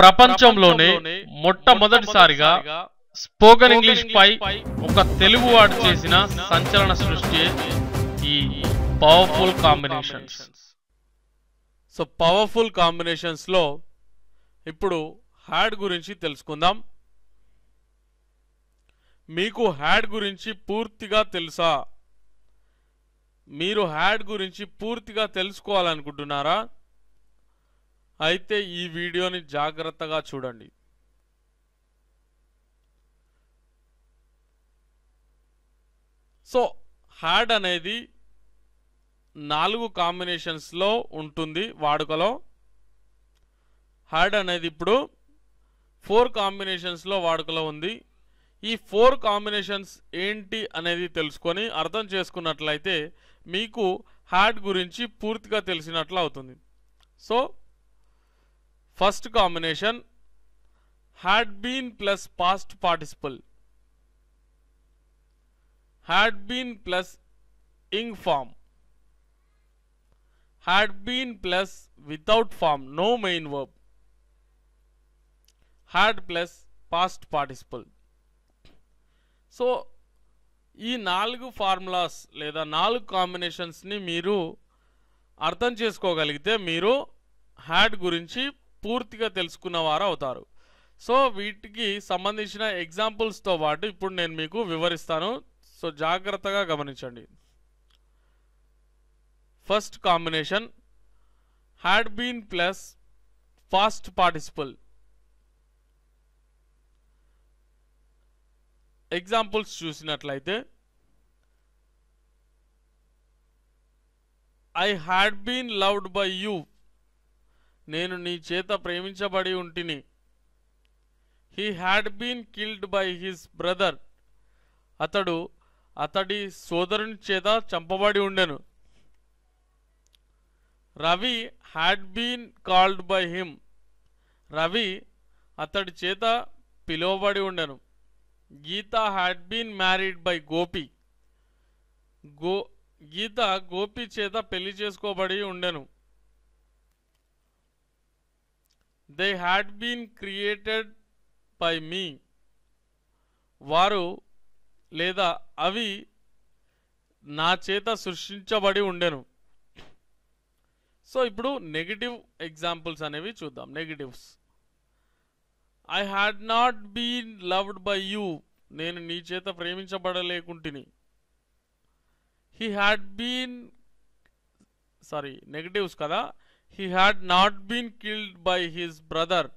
ప్రపంచంలోనే మొట్టమొదటిసారిగా spoken English పై ఒక తెలుగువాడు చేసిన సంచలన సృష్టి ఈ పవర్ఫుల్ కాంబినేషన్స్ సో పవర్ఫుల్ కాంబినేషన్స్లో ఇప్పుడు హ్యాడ్ గురించి తెలుసుకుందాం మీకు హ్యాడ్ గురించి పూర్తిగా తెలుసా మీరు హ్యాడ్ గురించి పూర్తిగా తెలుసుకోవాలనుకుంటున్నారా అయితే ఈ వీడియోని జాగ్రత్తగా చూడండి సో హ్యాడ్ అనేది నాలుగు కాంబినేషన్స్లో ఉంటుంది వాడుకలో హ్యాడ్ అనేది ఇప్పుడు ఫోర్ కాంబినేషన్స్లో వాడుకలో ఉంది ఈ ఫోర్ కాంబినేషన్స్ ఏంటి అనేది తెలుసుకొని అర్థం చేసుకున్నట్లయితే మీకు హ్యాడ్ గురించి పూర్తిగా తెలిసినట్లు అవుతుంది so first combination had been plus past participle had been plus ing form had been plus without form no main verb had plus past participle so ఈ నాలుగు ఫార్ములాస్ లేదా నాలుగు కాంబినేషన్స్ని మీరు అర్థం చేసుకోగలిగితే మీరు హ్యాడ్ గురించి పూర్తిగా తెలుసుకున్న వారు అవుతారు సో వీటికి సంబంధించిన ఎగ్జాంపుల్స్తో పాటు ఇప్పుడు నేను మీకు వివరిస్తాను సో జాగ్రత్తగా గమనించండి first combination had been plus past participle examples చూసినట్లయితే I had been loved by you నేను నీ చేత ప్రేమించబడి ఉంటిని he had been killed by his brother అతడు అతడి సోదరుని చేత చంపబడి ఉండెను Ravi had been called by him Ravi అతడి చేత పిలువబడి ఉండెను Geeta had been married by Gopi గో గీత గోపి చేత పెళ్లి చేసుకోబడి ఉండెను they had been created by me వారు లేదా అవి నా చేత సృష్టించబడి ఉండెను సో ఇప్పుడు నెగిటివ్ ఎగ్జాంపుల్స్ అనేవి చూద్దాం negatives I had not been loved by you నేను నీ చేత ప్రేమించబడలేకుంటుని he had been sorry negatives కదా he had not been killed by his brother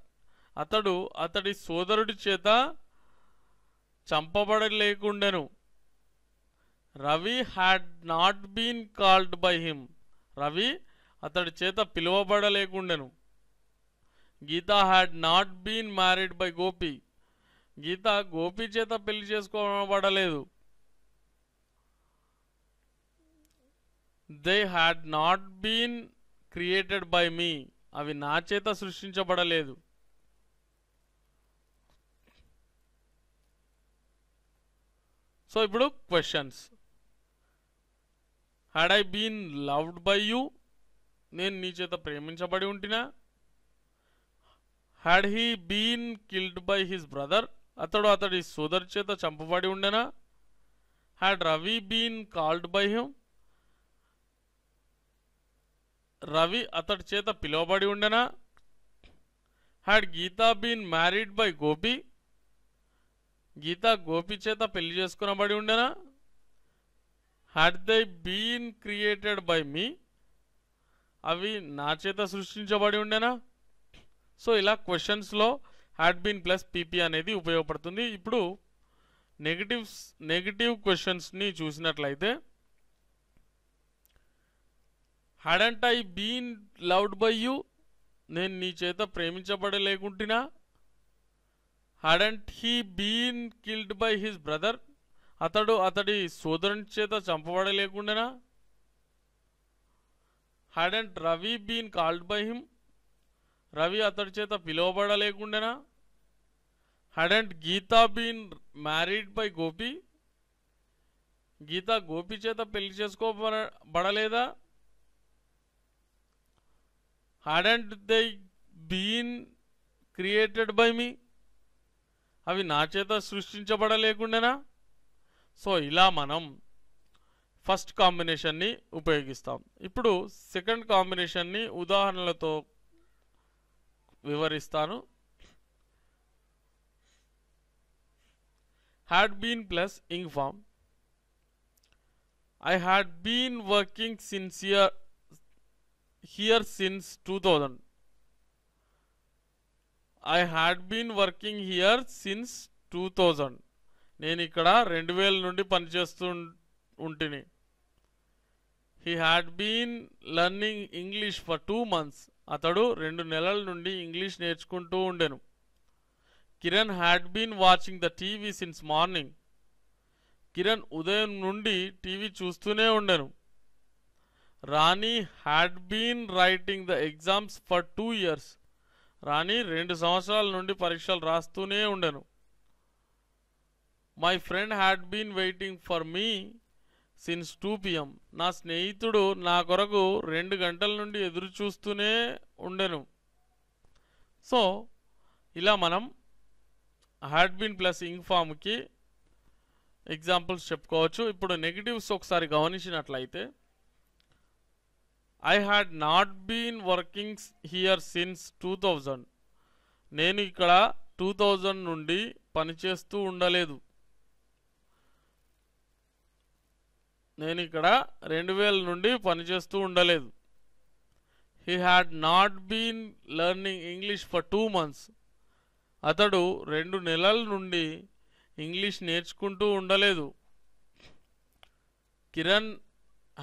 అతడు అతడి సోదరుడి చేత చంపబడలేకుండెను Ravi had not been called by him Ravi అతడి చేత పిలువబడలేకుండెను Geeta had not been married by Gopi Geeta Gopi చేత పెళ్లి చేసుకోబడలేదు they had not been created by me అవి నా చేత సృష్టించబడలేదు సో ఇప్పుడు questions had I been loved by you నేను నీ చేత ప్రేమించబడి ఉంటినా had he been killed by his brother అతడు అతడి సోదరు చేత చంపబడి ఉండెనా had Ravi been called by him Ravi అతడి చేత పిలువబడి ఉండెనా had Geeta been married by Gopi Geeta Gopi చేత పెళ్లి చేసుకునబడి ఉండెనా had they been created by me అవి నా చేత సృష్టించబడి ఉండేనా సో ఇలా క్వశ్చన్స్లో హ్యాడ్ బీన్ ప్లస్ పీపీ అనేది ఉపయోగపడుతుంది ఇప్పుడు నెగిటివ్స్ నెగిటివ్ క్వశ్చన్స్ని చూసినట్లయితే hadn't I been loved by you నేను నీ చేత ప్రేమించబడలేకుంటున్నా hadn't he been killed by his brother అతడు అతడి సోదరుని చేత చంపబడలేకుండానా hadn't Ravi been called by him Ravi అతడి చేత పిలువబడలేకుండానా hadn't Geeta been married by Gopi Geeta Gopi చేత పెళ్లి చేసుకోబడలేదా hadn't they been created by me అవి నా చేత సృష్టించబడలేకుండానా సో ఇలా మనం ఫస్ట్ కాంబినేషన్ని ఉపయోగిస్తాం ఇప్పుడు సెకండ్ కాంబినేషన్ని ఉదాహరణలతో వివరిస్తాను had been plus ing form I had been working sincere here since 2000 I had been working here since two thousand నేను ఇక్కడ రెండు వేల నుండి పనిచేస్తూ ఉంటిని he had been learning English for two months అతడు రెండు నెలల నుండి ఇంగ్లీష్ నేర్చుకుంటూ ఉండెను Kiran had been watching the TV since morning Kiran ఉదయం నుండి టీవీ చూస్తూనే ఉండెను Rani had been writing the exams for two years Rani రెండు సంవత్సరాల నుండి పరీక్షలు రాస్తూనే ఉండెను my friend had been waiting for me since two PM నా స్నేహితుడు నా కొరకు రెండు గంటల నుండి ఎదురు చూస్తూనే ఉండెను సో ఇలా మనం హ్యాడ్ బీన్ ప్లస్ ఇంగ్ఫామ్కి ఎగ్జాంపుల్స్ చెప్పుకోవచ్చు ఇప్పుడు నెగిటివ్స్ ఒకసారి గమనించినట్లయితే I had not been working here since two thousand నేను ఇక్కడ టూ థౌజండ్ నుండి పనిచేస్తూ ఉండలేదు నేను ఇక్కడ రెండు వేల నుండి పనిచేస్తూ ఉండలేదు he had not been learning English for two months అతడు రెండు నెలల నుండి ఇంగ్లీష్ నేర్చుకుంటూ ఉండలేదు Kiran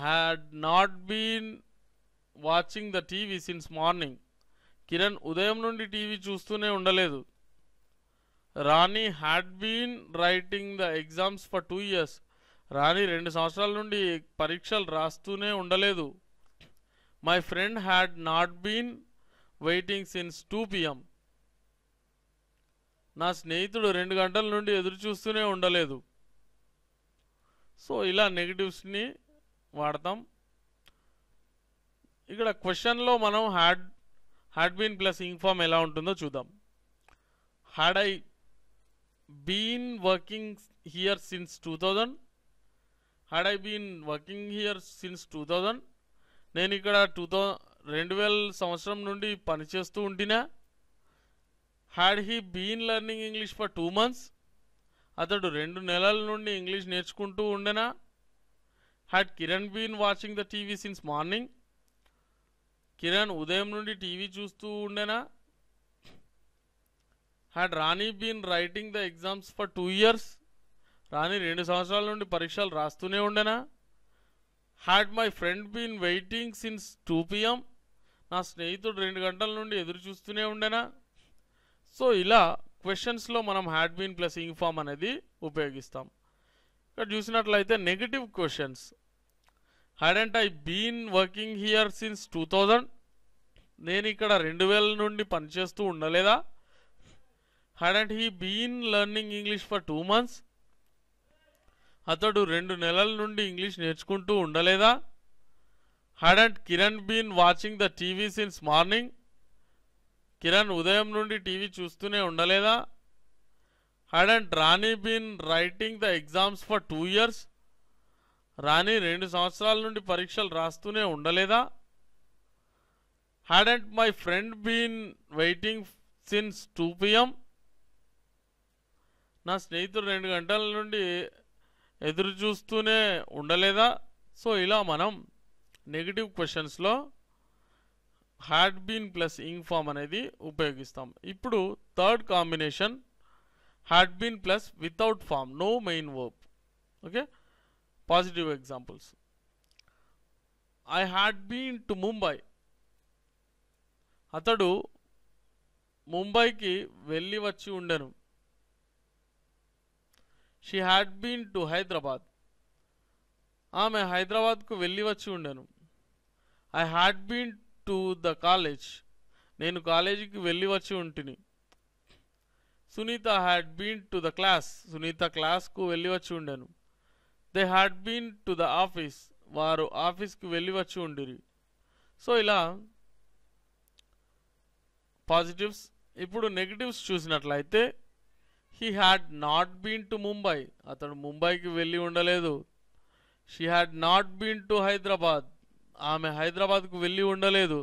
had not been watching the TV since morning Kiran ఉదయం నుండి టీవీ చూస్తూనే ఉండలేదు Rani had been writing the exams for two years Rani రెండు సంవత్సరాల నుండి పరీక్షలు రాస్తూనే ఉండలేదు my friend had not been waiting since two PM నా స్నేహితుడు రెండు గంటల నుండి ఎదురు చూస్తూనే ఉండలేదు సో ఇలా నెగిటివ్స్ని వాడతాం ఇక్కడ క్వశ్చన్లో మనం had had been plus ing form ఎలా ఉంటుందో చూద్దాం had I been working here since two thousand had I been working here since two thousand నేను ఇక్కడ టూ థౌ రెండు వేల సంవత్సరం నుండి పనిచేస్తూ ఉండినా had he been learning English for two months అతడు రెండు నెలల నుండి ఇంగ్లీష్ నేర్చుకుంటూ ఉండెనా had Kiran been watching the TV since morning Kiran ఉదయం నుండి టీవీ చూస్తూ ఉండేనా had Rani been writing the exams for two years Rani రెండు సంవత్సరాల నుండి పరీక్షలు రాస్తూనే ఉండేనా had my friend been waiting since two PM నా స్నేహితుడు రెండు గంటల నుండి ఎదురు చూస్తూనే ఉండేనా సో ఇలా క్వశ్చన్స్లో మనం హ్యాడ్ బీన్ ప్లస్ ఇంగ్ఫామ్ అనేది ఉపయోగిస్తాం ఇక్కడ చూసినట్లయితే negative questions hadn't I been working here since two thousand నేను ఇక్కడ రెండు వేల నుండి పనిచేస్తూ ఉండలేదా hadn't he been learning English for two months అతడు రెండు నెలల నుండి ఇంగ్లీష్ నేర్చుకుంటూ ఉండలేదా hadn't Kiran been watching the TV since morning Kiran ఉదయం నుండి టీవీ చూస్తూనే ఉండలేదా hadn't Rani been writing the exams for two years Rani రెండు సంవత్సరాల నుండి పరీక్షలు రాస్తూనే ఉండలేదా had and my friend been waiting since two PM నా స్నేహితుడు రెండు గంటల నుండి ఎదురు చూస్తూనే ఉండలేదా సో ఇలా మనం నెగిటివ్ క్వశ్చన్స్లో had been plus ing form అనేది ఉపయోగిస్తాం ఇప్పుడు third combination had been plus without form no main verb okay positive examples I had been to Mumbai అతడు ముంబైకి వెళ్ళి వచ్చి ఉండెను she had been to Hyderabad ఆమె హైదరాబాద్కు వెళ్ళి వచ్చి ఉండెను I had been to the college నేను కాలేజీకి వెళ్ళి వచ్చి ఉంటిని Sunita had been to the class Sunita క్లాస్కు వెళ్ళి వచ్చి ఉండెను they had been to the office వారు ఆఫీస్కి వెళ్ళి వచ్చి ఉండిరి సో ఇలా పాజిటివ్స్ ఇప్పుడు నెగిటివ్స్ చూసినట్లయితే he had not been to Mumbai అతడు ముంబైకి వెళ్ళి ఉండలేదు she had not been to Hyderabad ఆమె హైదరాబాద్కు వెళ్ళి ఉండలేదు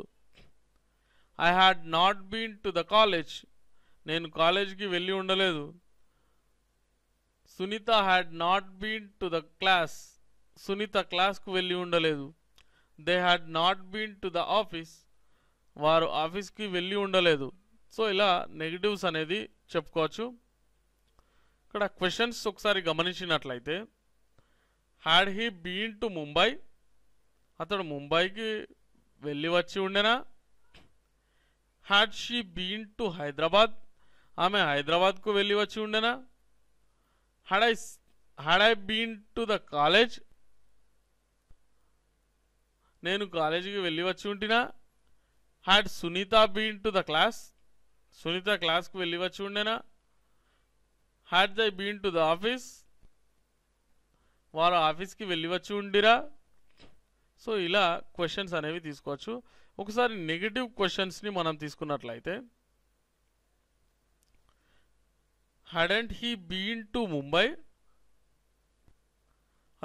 I had not been to the college నేను కాలేజ్కి వెళ్ళి ఉండలేదు Sunita had not been to the class Sunita క్లాస్కు వెళ్ళి ఉండలేదు they had not been to the office వారు ఆఫీస్కి వెళ్ళి ఉండలేదు సో ఇలా నెగిటివ్స్ అనేది చెప్పుకోవచ్చు ఇక్కడ క్వశ్చన్స్ ఒకసారి గమనించినట్లయితే had he been to Mumbai అతడు ముంబైకి వెళ్ళి వచ్చి ఉండేనా had she been to Hyderabad ఆమె హైదరాబాద్కు వెళ్ళి వచ్చి ఉండేనా had I had I been to the college నేను కాలేజీకి వెళ్ళి వచ్చి ఉంటినా had Sunita been to the class Sunita క్లాస్కి వెళ్ళి వచ్చి ఉండేనా had they been to the office వారు ఆఫీస్కి వెళ్ళి వచ్చి ఉండిరా సో ఇలా క్వశ్చన్స్ అనేవి తీసుకోవచ్చు ఒకసారి నెగిటివ్ క్వశ్చన్స్ని మనం తీసుకున్నట్లయితే hadn't he been to Mumbai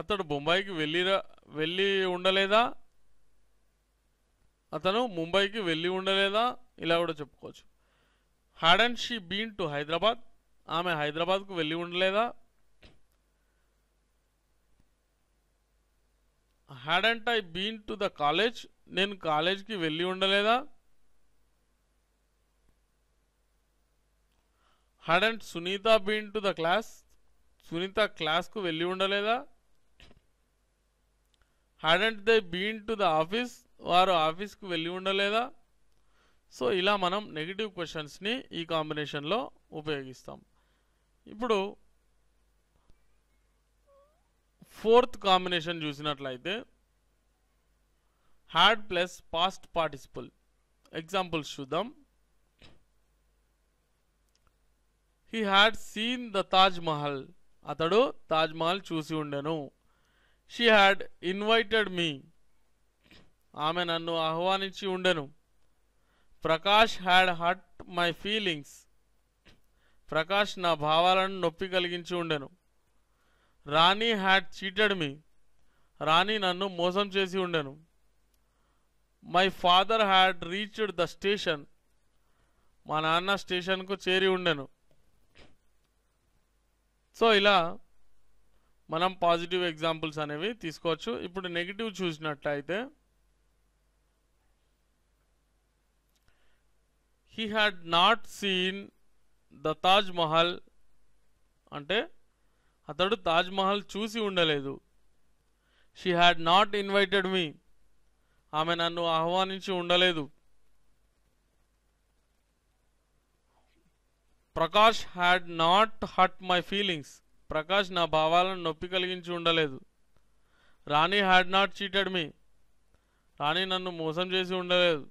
అతడు బొంబాయికి వెళ్ళిరా వెళ్ళి ఉండలేదా అతను ముంబైకి వెళ్ళి ఉండలేదా ఇలా కూడా చెప్పుకోవచ్చు and she been to Hyderabad ఆమె హైదరాబాద్కు వెళ్ళి ఉండలేదా and I been to the college నేను కాలేజ్కి వెళ్ళి ఉండలేదా hadn't Sunita been to the class Sunita క్లాస్కు వెళ్ళి ఉండలేదా hadn't they been to the office వారు ఆఫీస్కు వెళ్ళి ఉండలేదా సో ఇలా మనం నెగిటివ్ క్వశ్చన్స్ని ఈ కాంబినేషన్లో ఉపయోగిస్తాం ఇప్పుడు ఫోర్త్ కాంబినేషన్ చూసినట్లయితే had plus past participle examples చూద్దాం he had seen the Taj Mahal అతడు తాజ్ మహల్ చూసి ఉండెను షీ హ్యాడ్ ఇన్వైటెడ్ మీ ఆమె నన్ను ఆహ్వానించి ఉండెను Prakash had hurt my feelings Prakash నా భావాలను నొప్పి కలిగించి ఉండెను రాణి హ్యాడ్ చీటెడ్ మీ రాణి నన్ను మోసం చేసి ఉండెను my father had reached the station మా నాన్న స్టేషన్కు చేరి ఉండెను సో ఇలా మనం పాజిటివ్ ఎగ్జాంపుల్స్ అనేవి తీసుకోవచ్చు ఇప్పుడు నెగిటివ్ చూసినట్లయితే he had not seen the Taj Mahal అంటే అతడు తాజ్ మహల్ చూసి ఉండలేదు she had not invited me ఆమె నన్ను ఆహ్వానించి ఉండలేదు Prakash had not hurt my feelings Prakash నా భావాలను నొప్పి కలిగించి ఉండలేదు Rani had not cheated me Rani నన్ను మోసం చేసి ఉండలేదు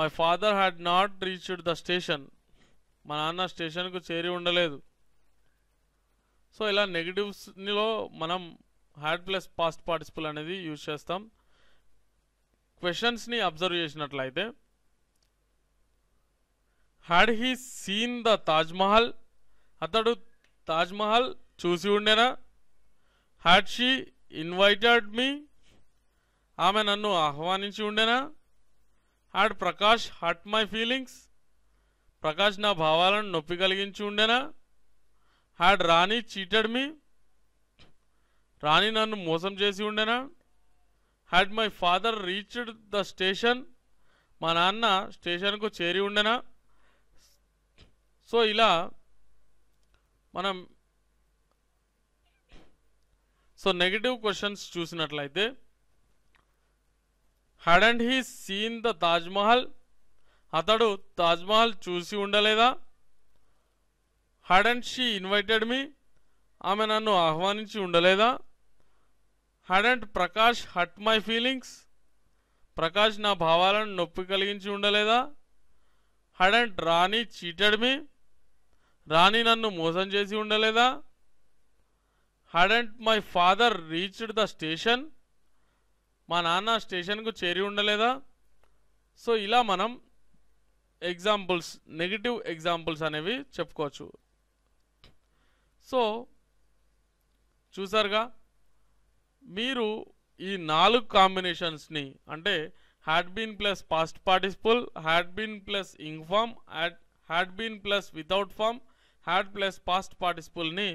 my father had not reached the station మా నాన్న స్టేషన్కు చేరి ఉండలేదు సో ఇలా నెగిటివ్స్లో మనం హ్యాడ్ ప్లస్ పాస్ట్ పార్టిసిపల్ అనేది యూజ్ చేస్తాం క్వశ్చన్స్ని అబ్జర్వ్ చేసినట్లయితే had he seen the Taj Mahal అతడు తాజ్మహల్ చూసి ఉండేనా హ్యాడ్ షీ ఇన్వైటెడ్ మీ ఆమె నన్ను ఆహ్వానించి ఉండేనా had Prakash hurt my feelings Prakash నా భావాలను నొప్పి కలిగించి ఉండేనా had Rani cheated me Rani నన్ను మోసం చేసి ఉండేనా had my father reached the station మా నాన్న స్టేషన్కు చేరి ఉండేనా సో ఇలా మనం సో నెగిటివ్ క్వశ్చన్స్ చూసినట్లయితే had and he seen the Taj Mahal అతడు తాజ్మహల్ చూసి ఉండలేదా had and she invited me ఆమె నన్ను ఆహ్వానించి ఉండలేదా had and Prakash hurt my feelings Prakash నా భావాలను నొప్పి కలిగించి ఉండలేదా had and Rani cheated me Rani నన్ను మోసం చేసి ఉండలేదా hadn't my father reached the station మా నాన్న స్టేషన్కు చేరి ఉండలేదా సో ఇలా మనం ఎగ్జాంపుల్స్ నెగిటివ్ ఎగ్జాంపుల్స్ అనేవి చెప్పుకోవచ్చు సో చూసారుగా మీరు ఈ నాలుగు కాంబినేషన్స్ని అంటే had been plus past participle had been plus ing form had had been plus without form had plus past పార్టిసిపుల్ని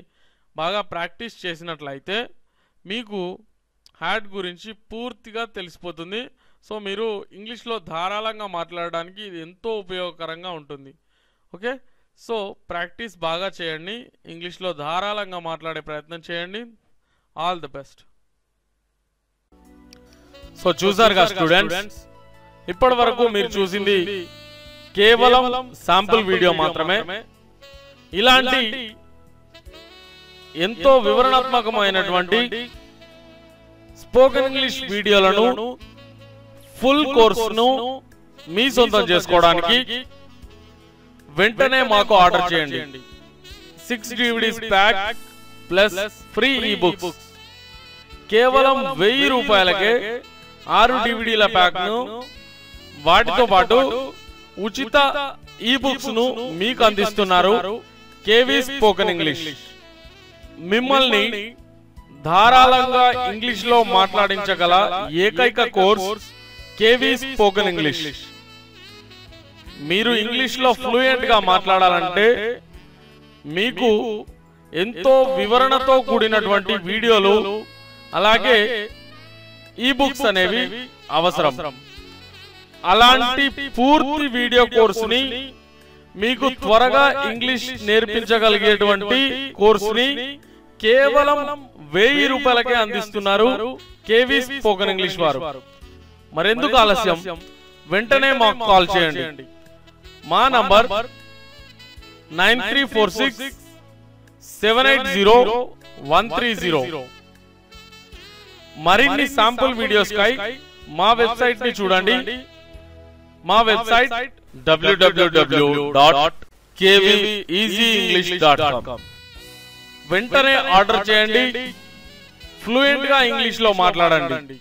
బాగా ప్రాక్టీస్ చేసినట్లయితే మీకు హ్యాడ్ గురించి పూర్తిగా తెలిసిపోతుంది సో మీరు ఇంగ్లీష్లో ధారాళంగా మాట్లాడడానికి ఇది ఎంతో ఉపయోగకరంగా ఉంటుంది ఓకే సో ప్రాక్టీస్ బాగా చేయండి ఇంగ్లీష్లో ధారాళంగా మాట్లాడే ప్రయత్నం చేయండి ఆల్ ది బెస్ట్ సో చూసారుగా స్టూడెంట్స్ ఇప్పటి వరకు మీరు చూసింది కేవలం శాంపుల్ వీడియో మాత్రమే ఇలాంటి ఎంతో వివరణాత్మకమైనటువంటి స్పోకెన్ ఇంగ్లీష్ వీడియోలను ఫుల్ కోర్సును మీ సొంతం చేసుకోవడానికి వెంటనే మాకు ఆర్డర్ చేయండి six DVDs pack plus free e books కేవలం వెయ్యి రూపాయలకే ఆరు డివిడీల ప్యాక్ను వాటితో పాటు ఉచిత ఈ బుక్స్ ను మీకు అందిస్తున్నారు కేవీ స్పోకన్ ఇంగ్లీష్ మిమ్మల్ని ధారాళంగా ఇంగ్లీష్ లో మాట్లాడించగల ఏకైక కోర్స్ కేవీ స్పోకెన్ ఇంగ్లీష్ మీరు ఇంగ్లీష్ లో ఫ్లూయెంట్ గా మాట్లాడాలంటే మీకు ఎంతో వివరణతో కూడినటువంటి వీడియోలు అలాగే ఈ బుక్స్ అనేవి అవసరం అలాంటి పూర్తి వీడియో కోర్సుని మీకు త్వరగా ఇంగ్లీష్ నేర్పించగలిగేటువంటి ని కేవలం వెయ్యి రూపాయలకే అందిస్తున్నారు కేవీ స్పోకన్ ఇంగ్లీష్ వారు మరెందుకు ఆలస్యం వెంటనే మాకు కాల్ చేయండి మా number nine three four six seven eight zero one three zero మరిన్ని శాంపుల్ కై మా వెబ్సైట్ ని చూడండి మా వెబ్సైట్ E వెంటనే ఆర్డర్ చేయండి ఫ్లూయెంట్ గా ఇంగ్లీష్ లో మాట్లాడండి